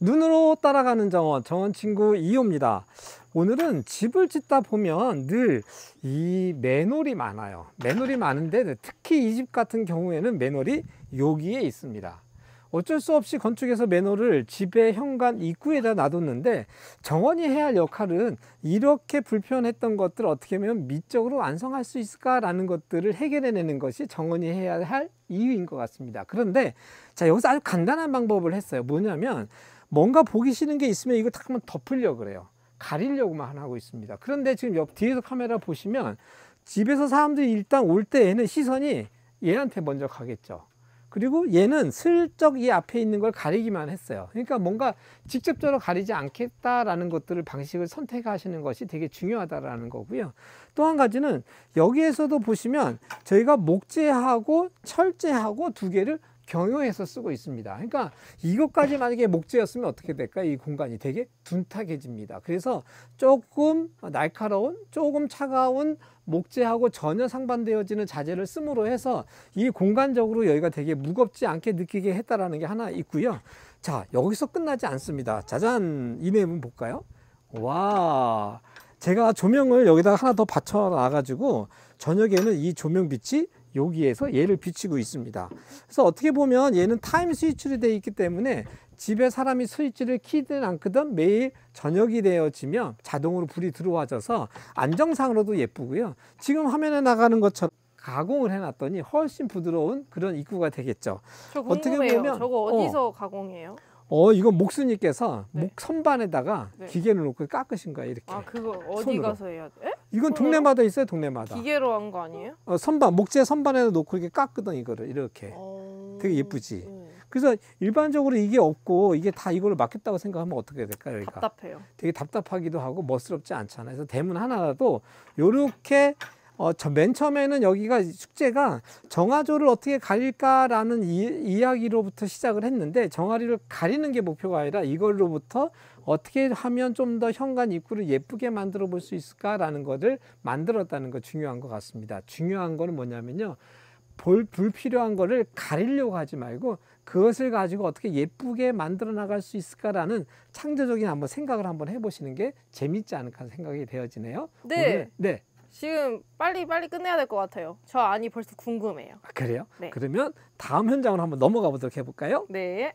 눈으로 따라가는 정원 정원 친구 이호입니다 오늘은 집을 짓다 보면 늘 이 매놀이 많아요 매놀이 많은데 네, 특히 이 집 같은 경우에는 매놀이 여기에 있습니다 어쩔 수 없이 건축에서 매너를 집의 현관 입구에다 놔뒀는데 정원이 해야 할 역할은 이렇게 불편했던 것들 어떻게 하면 미적으로 완성할 수 있을까라는 것들을 해결해내는 것이 정원이 해야 할 이유인 것 같습니다. 그런데 자 여기서 아주 간단한 방법을 했어요. 뭐냐면 뭔가 보기 싫은 게 있으면 이거 딱 한번 덮으려 그래요. 가리려고만 하고 있습니다. 그런데 지금 옆 뒤에서 카메라 보시면 집에서 사람들이 일단 올 때에는 시선이 얘한테 먼저 가겠죠. 그리고 얘는 슬쩍 이 앞에 있는 걸 가리기만 했어요. 그러니까 뭔가 직접적으로 가리지 않겠다라는 것들을 방식을 선택하시는 것이 되게 중요하다라는 거고요. 또 한 가지는 여기에서도 보시면 저희가 목재하고 철제하고 두 개를 경유해서 쓰고 있습니다. 그러니까 이것까지 만약에 목재였으면 어떻게 될까? 이 공간이 되게 둔탁해집니다. 그래서 조금 날카로운, 조금 차가운 목재하고 전혀 상반되어지는 자재를 쓰므로 해서 이 공간적으로 여기가 되게 무겁지 않게 느끼게 했다라는 게 하나 있고요. 자, 여기서 끝나지 않습니다. 짜잔! 이 내용 볼까요? 와! 제가 조명을 여기다가 하나 더 받쳐 놔가지고 저녁에는 이 조명빛이 여기에서 얘를 비치고 있습니다. 그래서 어떻게 보면 얘는 타임 스위치로 되어 있기 때문에 집에 사람이 스위치를 키든 안 끄든 매일 저녁이 되어지면 자동으로 불이 들어와져서 안정상으로도 예쁘고요. 지금 화면에 나가는 것처럼 가공을 해놨더니 훨씬 부드러운 그런 입구가 되겠죠. 어떻게 보면 저거 어. 어디서 어, 가공해요? 어 이건 목수님께서 네. 목 선반에다가 네. 기계를 놓고 깎으신 거예요 이렇게. 아 그거 어디 손으로. 가서 해야 돼? 이건 동네마다 있어요, 동네마다. 기계로 한 거 아니에요? 어, 선반, 목재 선반에다 놓고 이렇게 깎거든, 이거를. 이렇게. 어... 되게 예쁘지. 음. 그래서 일반적으로 이게 없고 이게 다 이걸 맡겼다고 생각하면 어떻게 될까요? 그러니 답답해요. 되게 답답하기도 하고 멋스럽지 않잖아요. 그래서 대문 하나라도 요렇게 어, 저맨 처음에는 여기가 숙제가 정화조를 어떻게 가릴까라는 이, 이 야기로부터 시작을 했는데 정화리를 가리는 게 목표가 아니라 이걸로부터 어떻게 하면 좀 더 현관 입구를 예쁘게 만들어 볼 수 있을까라는 것을 만들었다는 거 중요한 것 같습니다. 중요한 거는 뭐냐면요. 볼, 불필요한 거를 가리려고 하지 말고 그것을 가지고 어떻게 예쁘게 만들어 나갈 수 있을까라는 창조적인 한번 생각을 한번 해보시는 게 재밌지 않을까 생각이 되어지네요. 네. 오늘, 네. 지금 빨리 빨리 끝내야 될 것 같아요. 저 안이 벌써 궁금해요. 아, 그래요? 네. 그러면 다음 현장으로 한번 넘어가 보도록 해볼까요? 네.